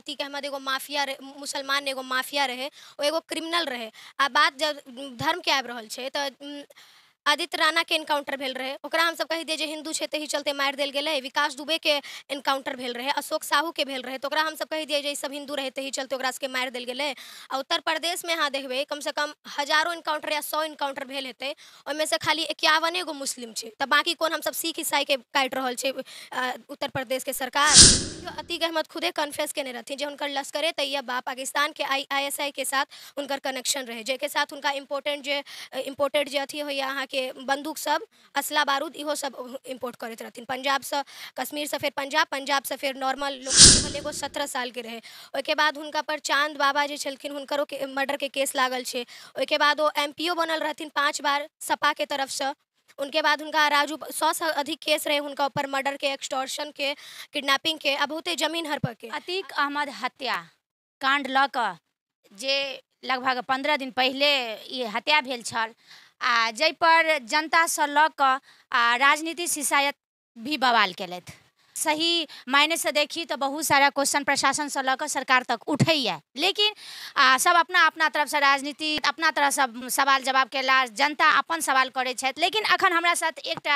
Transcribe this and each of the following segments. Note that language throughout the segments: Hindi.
अतीक अहमद एगो माफिया मुसलमान एगो माफिया रहे और एगो क्रिमिनल रहे आ बात जब धर्म के आबि रहल छै तऽ आदित्य राणा के इनकाउंटर भेल रहे ओकरा हम सब कही दिए हिंदू छे ही चलते मार दिल गए विकास दुबे के इनकाउंटर भेल रहे अशोक साहू के भेल रहे तो हम सब कही दिए सब हिंदू रहते ही चलते सके मार दिल गए आ उत्तर प्रदेश में हां देखबे कम से कम हजारों इनकाउंटर या सौ इनकाउंटर भेल हेतु में से खाली 51 गो मुस्लिम है त बाकी कौन हम सब सिख ईसाई के काट रहल है उत्तर प्रदेश के सरकार अतीक अहमद खुदे कन्फेस केने रहती जे हुनकर लश्कर तैयबा पाकिस्तान के आई आई एस आई के साथ हुनकर कनेक्शन रहे जैके साथ हुनका इंपोर्टेंट जे इम्पोर्टेड जे अथी हो अहाँ के बंदूक सब असला बारूद इहो सब इम्पोर्ट करते रहती पंजाब से कश्मीर से फिर पंजाब पंजाब से फिर नॉर्मल लोग एगो सत्रह साल के रहे के बाद हुनका पर चांद बाबा जो छलखिन हुनकरो के मर्डर के केस लागल है के बाद वो एम बनल रह पाँच बार सपा के तरफ से उनके बाद हुनका राजू सौ से अधिक केस रहे हुनका ऊपर मर्डर के एक्सटॉर्शन के किडनैपिंग के अब बहुते जमीन हर पर के अतीक अहमद हत्या कांड जे लगभग पंद्रह दिन पहले ये हत्या भेल छल आ जाहिपर जनता से कऽ राजनीति शिकायत भी बवाल कल सही मायने से देखी तो बहुत सारा क्वेश्चन प्रशासन से कऽ सरकार तक उठे लेकिन आ, सब अपना अपना तरफ से राजनीति अपना तरह से सवाल जवाब कला जनता अपन सवाल करे लेकिन अखन हमारा साथ एक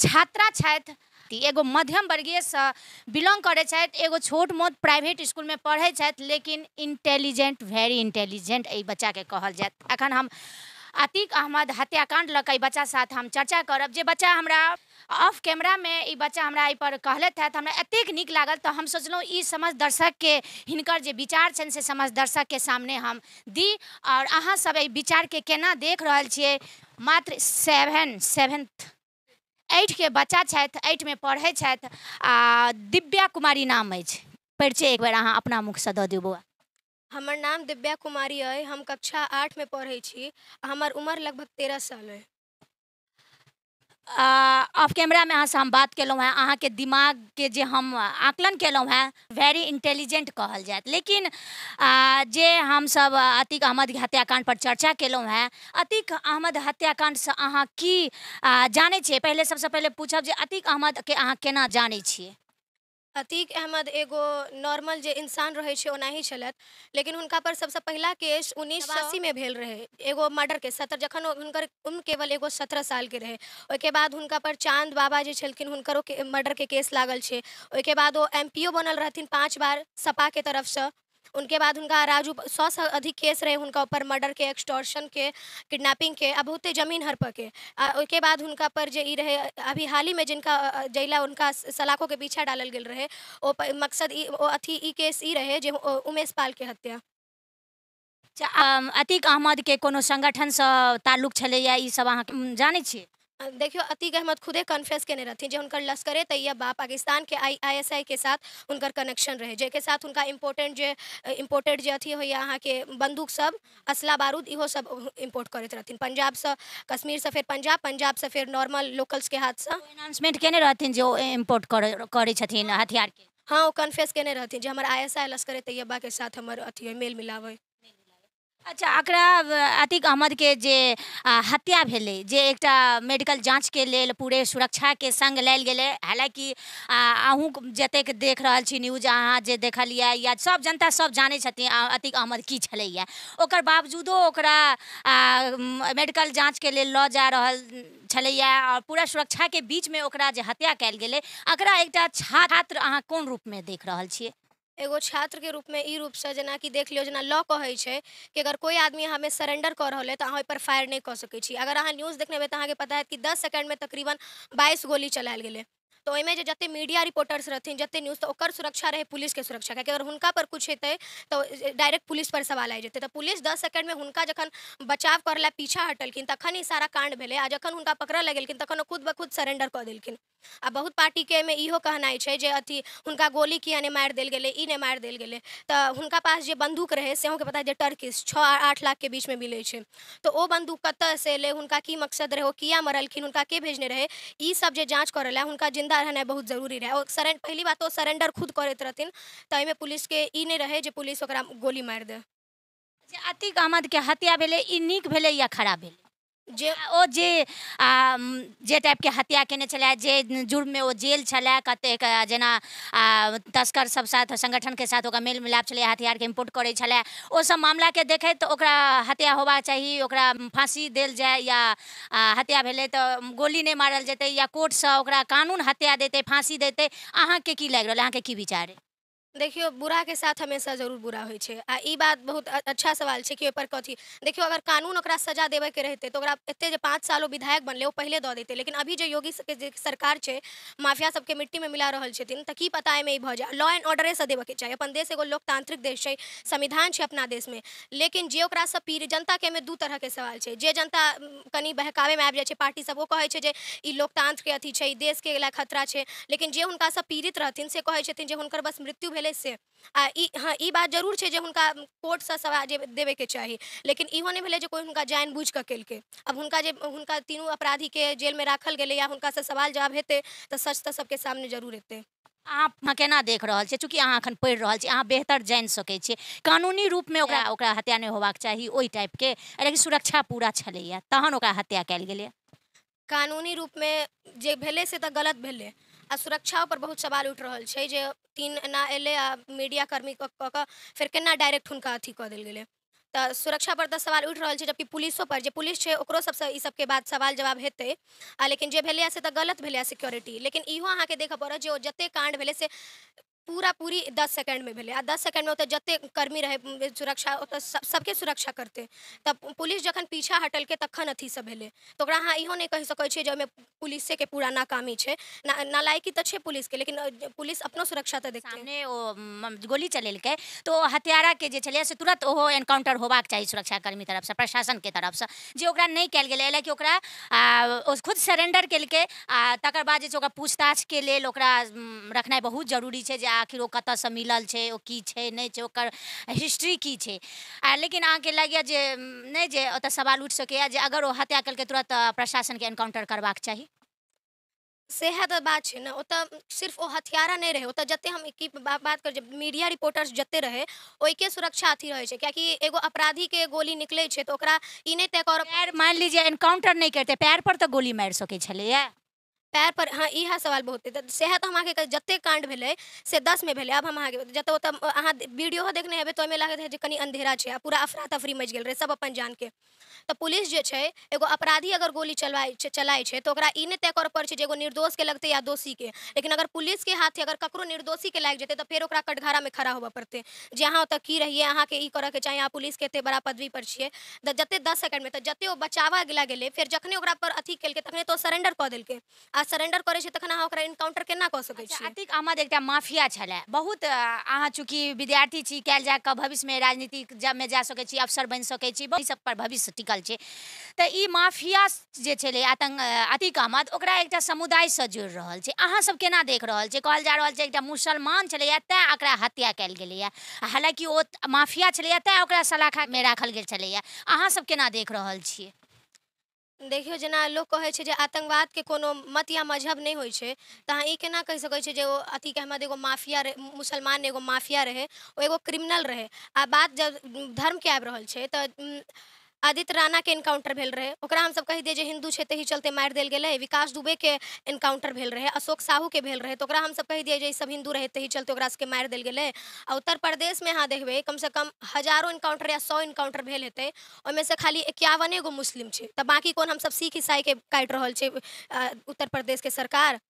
छात्रा छथि एगो मध्यम से बिलोंग करे एगो छोट मोट प्राइवेट स्कूल में पढ़े लेकिन इंटेलिजेंट वेरी इंटेलिजेंट बच्चा के कहल जाए अखन हम अतीक अहमद हत्याकांड लक बच्चा साथ हम चर्चा करब जो बच्चा हमरा ऑफ कैमरा में बच्चा हमरा पर कहले है हमरा एतेक निक लागल तो हम सोचल समझ दर्शक के हिनकर जे विचार से समझ दर्शक के सामने हम दी और अहाँ सब विचार के केना देख रहा छे मात्र सेवन सेवेंथ एट के बच्चा छथि एट में पढ़े आ दिव्या कुमारी नाम है परिचय एक बार अहाँ अपना मुख से दऽ दियौ बौआ हमर नाम दिव्या कुमारी है हम कक्षा आठ में पढ़े छी हमार उम्र लगभग तेरह साल है ऑफ कैमरा में अहाँ हम बात कलूँ हैं अहाँ के दिमाग के जे हम आकलन कलूँ हैं वेरी इंटेलिजेंट कहल जाए लेकिन आ, जे हम सब अतिक अहमद हत्याकांड पर चर्चा कलूँ हैं अतिक अहमद हत्याकांड से अहाँ की जाने पहले सबसे पहले पूछब जे अतिक अहमद के अहाँ केना जाने छे अतीक अहमद एगो नॉर्मल जे इंसान रहै ओना ही चलत लेकिन उनका पर सबसे पहला केस सौ अस्सी में भेल रहे एगो मर्डर के सत्र जखन हुनकर उम्र केवल एगो सत्रह के रहे के बाद हुनका पर चांद बाबा जे छलखिन हुनकरो के, केस लागल छे के बाद ओ एमपीओ बनल रहथिन पाँच बार सपा के तरफ से उनके बाद उनका राजू सौ से अधिक केस रहे उनका ऊपर मर्डर के एक्सटॉर्शन के किडनैपिंग के आ होते जमीन हड़प के उसके बाद उनका पर जे रहे अभी हाल ही में जिनका जैला उनका सलाखों के पीछा डालल गया रहे वो मकसद अथी ई केस ई रहे जो उमेश पाल के हत्या अतीक अहमद के कोनो संगठन से ताल्लुक छे या अहाँ जाने देखियो अतीक अहमद खुदे कन्फ्रेंस के रहती जो उनका लश्कर तैयबा पाकिस्तान के आई आई एस आई के साथ उनका कनेक्शन रहे जेके साथ उनका इम्पोर्टेंट जो इम्पोर्टेड जो अथी हो अहाँ के बंदूक सब असला बारूद इहो सब इम्पोर्ट करते रहती पंजाब से कश्मीर से फिर पंजाब पंजाब से फिर नॉर्मल लोकल्स के हाथ से अनाउंसमेंट केने रहती जो इम्पोर्ट करे हथियार के हाँ वो कन्फ्रेंस केने रहती जो हमारे आई एस आई लश्कर तैयबा के साथ हमारे अथी मेल मिलाव अच्छा एकरा अतिक अहमद के जे हत्या भेले जे एकटा मेडिकल जांच के लेल पूरे सुरक्षा के संग लायल गेले हालांकि अहू जत देख रहा न्यूज अहाँ जे देखलिए या सब जनता सब जानै छथिन अतिक अहमद की छलैए ओकर बावजूदो ओकरा मेडिकल जांच के लिए लॉ जा रहल छलैए और पूरा सुरक्षा के बीच में ओकरा जे हत्या कयल गेलै एकरा एकटा छात्र अहाँ कोन में देख रहल छियै एगो छात्र के रूप में ई रूप से जना कि देख लियो जना लॉ कहै कि अगर कोई आदमी में सरेंडर कर रहा है तो अहाँ पर फायर नहीं कर सकै छी अगर अहाँ न्यूज़ देखने तो तऽ के पता है कि दस में तकरीबन बाईस गोली चलायल गेलै तो एहिमे जत मीडिया रिपोर्टर्स हैं जते न्यूज तो ओकर सुरक्षा रहे पुलिस के सुरक्षा क्या अगर हुनका पर कुछ हेतै तो डायरेक्ट पुलिस पर सवाल आ जेतै तो पुलिस दस सेकंड में हुनका जखन बचाव कर ला पीछा हटलखिन तखन ही सारा कांड भेलै आ जखन हुनका पकड़ऽ लगेलखिन तखन खुद ब खुद सरेंडर कर देलखिन आ बहुत पार्टी के में इहो कहना है जे अथी हुनका गोली किया ने मारि दिल गेलै ई ने मारि दिल गेलै तऽ हुनका पास जे बंदूक रहे से के पता जे टर्किस छओ आठ लाख के बीच में मिले छे तो ओ बंदूक कत से ले हुनका की मकसद रहे ओ किया मरलखिन हुनका के भेजने रहे ई सब जे जाँच करल हुनका जिंदा जिम्मेदार है बहुत जरूरी रहे और पहली बात तो सरेंडर खुद करैत रहथिन तऽ एहिमे पुलिसके ई नहीं रहे जो पुलिस गोली मारि दे अति गामद के हत्या भेलै ई नीक भेलै या खराब भेलै जे ओ जे आ, जे टाइप के हत्या केने छलै जे में ओ जेल छला कते जेना तस्कर सब साथ के साथ ओका मेल मिलाप हथियार के इम्पोर्ट सब मामला के देखे तो ओकरा हत्या होबा चाहिए ओकरा फांसी देल जाए या हत्या भेले तो गोली नहीं मारल जते या से ओकरा कानून हत्या फांसी देते देतै के की लाग रहल के की विचार है देखियो बुरा के साथ हमेशा जरूर बुरा हो बात बहुत अच्छा सवाल है कि ओहिपर कथी देखियो अगर कानून ओकरा सजा देवे के रहते तो एत पाँच साल विधायक बनलै वो पहले दऽ देते लेकिन अभी जो योगी के सरकार है माफिया सबके में मिला रहा है तो की पता एहिमे ई जाए लॉ एंड देवे के चाहिए अपन देश एगो लोकतांत्रिक देश है संविधान है अपना देश में लेकिन जो पीर जनता के एहिमे दू के सवाल है जे जनता कनी बहकावे में आ जाए पार्टी सब वो कहे छै के अथी है देश के लिए खतरा है लेकिन जो हुनकासँ पीड़ित रहती से कहै हर बस मृत्यु भेलै कॉलेज से आ हाँ ई बात जरूर है जो उनका कोर्ट से सवाल देवे के चाहिए लेकिन इहो नहीं भले कोई उनका जान बूझ के कल अब उनका जो उनका तीनों अपराधी के जेल में राखल गए या उनका से सवाल जवाब हेतु तो सच तो सबके सामने जरूर हेतु आप केना देख रहा है चूँकि अहाँ अखन पढ़ रहा है अहाँ बेहतर जान सके कानूनी रूप में हत्या नहीं होबाक चाहिए वही टाइप के लेकिन सुरक्षा पूरा छे तहन हत्या कल गए कानूनी रूप में जे भले से तो गलत भले आ सुरक्षा पर बहुत सवाल उठ रहा है जे तीन ना एल मीडिया कर्मी कऽ केना डायरेक्ट हुनका अथी कऽ दिल गेलै सुरक्षा पर तो सवाल उठ रहा है जबकि पर जो पुलिस है ओकरो सबसँ ई सबके बाद सवाल जवाब हेतै आ लेकिन जो भेलैए से तो गलत भले सिक्योरिटी लेकिन इहो अहाँ के पड़त जे जो जते कांड भेलै से पूरा पूरी दस सेकंड में भेले आ दस सेकंड में ओतः जते कर्मी रहे सुरक्षा ओतः सबके सुरक्षा करते तब पुलिस जखन पीछा हटल के तखन अथी सब भेले तो अहाँ इहो नहीं कह सकै छियै जे पुलिसे के पूरा नाकामी है ना नालायकी तो है पुलिस के लेकिन पुलिस अपनो सुरक्षा तो देखते सामने ओ गोली चलेलकै तो हत्यारा के जे छलै से तुरंत ओहो एनकाउंटर होबाक चाहिए सुरक्षाकर्मी तरफ से प्रशासन के तरफ से जे ओकरा नहीं कल गेलै हालांकि ओकरा खुद सरेंडर केलकै आ तकर बाद जे ओकरा पूछताछ के लेल ओकरा रखनाइ बहुत जरूरी छै जे आखिर कत से मिलल है ओ हिस्ट्री की है लेकिन अहाँके लगे जे नहि जे सवाल उठ सकैए अगर वो हत्या तुरंत प्रशासन के एनकाउंटर करवा चाहिए सएह तो बात है ना ओतऽ सिर्फ वो हथियारा नहीं रहे ओतऽ जते हम की बात कर मीडिया रिपोर्टर्स जते रहै ओहिके सुरक्षा अथी रहै क्या कि एगो अपराधी के गोली निकले छै तऽ तय कर मान लीजिए एनकाउंटर नहीं करते पैर पर तो गोली सके सकै छलैए पैर पर हाँ यह सवाल बहुत है सह तो हम के जते कांड से दस में भले अब हम आगे जत अहाँ वीडियो देखने हेबे तो लगत है कहीं अंधेरा है पूरा अफरा तफरी मच गए रहे सब अपन जान के तो पुलिस जो है एगो अपराधी अगर गोली चलवाए चलाए छे तो नहीं तय कर पड़े एगो निर्दोष के लगते या दोषी के लेकिन अगर पुलिस के हाथ अगर ककरो निर्दोषी के लागे जते तो फिर कटघारा में खड़ा होबे पड़ते जे अहाँ तक की रहिए अहाँ के ई करे के चाहिए अहाँ पुलिस के एते बड़ा पदवी पर छे जत जते दस सेकंड में तो जते वो बचावा गला गए फिर जखने पर अथी कल तखने तो सरेंडर कर दिल्क आ सरेंडर करे छै तखन अहाँ ओकरा इनकाउंटर केना कऽ सकै अच्छा, छी अतिक अहमद एकटा माफिया छलै बहुत अहाँ चुकी विद्यार्थी छी कयल में राजनीति जब में जा सकै छी अफसर बन सकै छी बहुत सब पर भविष्य टिकल छै त ई माफिया जे छलै आतंक अतिक अहमद ओकरा एकटा समुदाय समुदायसँ जुड़ रहल छै अहाँ सब केना देख रहल छै कहल जा रहल छै एकटा मुसलमान छलैए त एकरा हत्या कयल गेलैए हालांकि ओ माफिया छलैए त ओकरा सलाखा में राखल गेल अहाँ सब केना देख रहल छियै देखियो जना लोग कहे छे जे आतंकवाद के कोनो मत या मजहब नहीं होइ छै तऽ ई केना कह सकै छे जे ओ अथी अहमद एगो माफिया रहे मुसलमान एगो माफिया रहे ओ एगो क्रिमिनल रहे आ बात जब धर्म के आब रहल छे त आदित्य राणा के इनकाउंटर भेल रहे ओकरा हम सब कह दिए हिंदू छे ही चलते मार दिल गए विकास दुबे के इनकाउंटर भेल रहे अशोक साहू के भेल रहे तो हम सब कह दिए सब हिंदू रहे ही चलते सबके मार दिल गए आ उत्तर प्रदेश में यहाँ देखे कम से कम हजारों इनकाउंटर या सौ इनकाउंटर भेल हेतु और से खाली इक्यावने गो मुस्लिम है बाकी कौन हम सब सिख ईसाई के काटि रहा है उत्तर प्रदेश के सरकार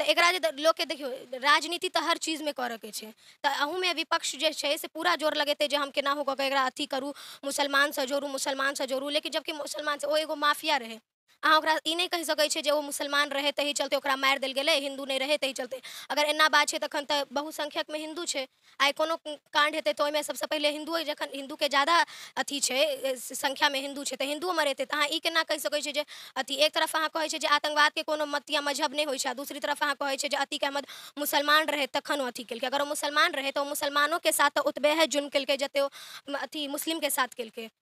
तो एक लोग के देखियो राजनीति तो हर चीज़ में करे के अहू में विपक्ष जो है से पूरा जोर लगेते जो हम केना कऽ अथी करूँ मुसलमान से जोड़ू मुसलमान से जोड़ू लेकिन जबकि मुसलमान से वो एगो माफिया रहे अहाँ ओकरा सकते नहि मुसलमान रहे तही चलते मार दिल गए हिंदू नहीं रहे रहै तही चलते अगर एना बात है तखन तो बहुसंख्यक में हिंदू है कोनो को हेतै हेतु में सभसँ पहिले हिन्दू हिंदू जखन के ज्यादा अथी है संख्या में हिंदू है हिन्दू मरेतै तऽ अहाँ ई केना कहि सकै छियै अति अथी एक तरफ अहाँ कहे आतंकवाद के कोनो मत या मजहब नहीं हो दूसरी तरफ अहाँ कहे छियै जे अतीक अहमद मुसलमान रहे तखन अथी केलकै अगर वो मुसलमान रहे तो मुसलमानों के साथ उतबे है जुर्म कल जते ओ अथी के साथ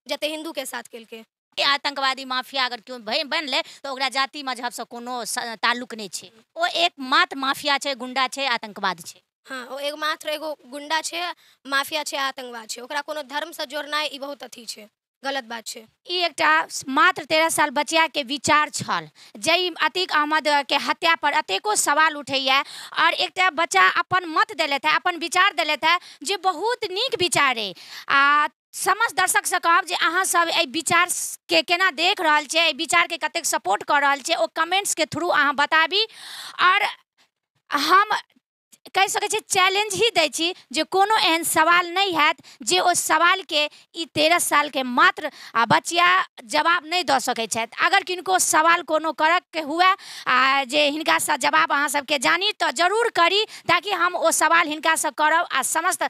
जत हिंदू के साथ केलकै आतंकवादी माफिया अगर क्यों बन ले तो जाति मजहब से कोनो ताल्लुक नहीं छे वो एक मात्र माफिया छे गुंडा छे आतंकवाद छे हाँ वो एक मात्र एगो गुंडा छे माफिया छे आतंकवाद छे ओकरा कोनो धर्म से जोड़ना ई बहुत अथी छे गलत बात छे ई एकटा मात्र तेरह साल बचिया के विचार छल जई अतीक अहमद के हत्या पर अतेको सवाल है और एक बच्चा अपन मत दिले है अपन विचार दिले है जे बहुत निक विचार है आ समस्त दर्शक से कहब जो अहाँ सब विचार के केना देख रहा है विचार के कतेक सपोर्ट कर रहा है वो कमेंट्स के थ्रू अहाँ बताबी और हम कह सकते चैलेंज ही दी को कोनो एहन सवाल नहीं हैत जे ओ सवाल के तेरह के मात्र आ बचिया जवाब नहीं दऽ सकै अगर किनको सवाल कोनो के हुए आ जे सा जवाब अहाँ सबके जानी तो जरूर करी ताकि हम ओ सवाल से करब आ समस्त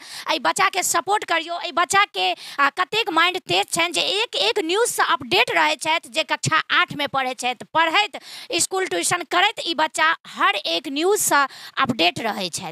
बच्चा के सपोर्ट करियो अ बच्चा के कतेक माइंड तेज छनि जे एक एक से अपडेट रहे जे कक्षा आठ में पढ़े पढ़ते स्कूल ट्यूशन करैत बच्चा हर एक न्यूज से अपडेट रहे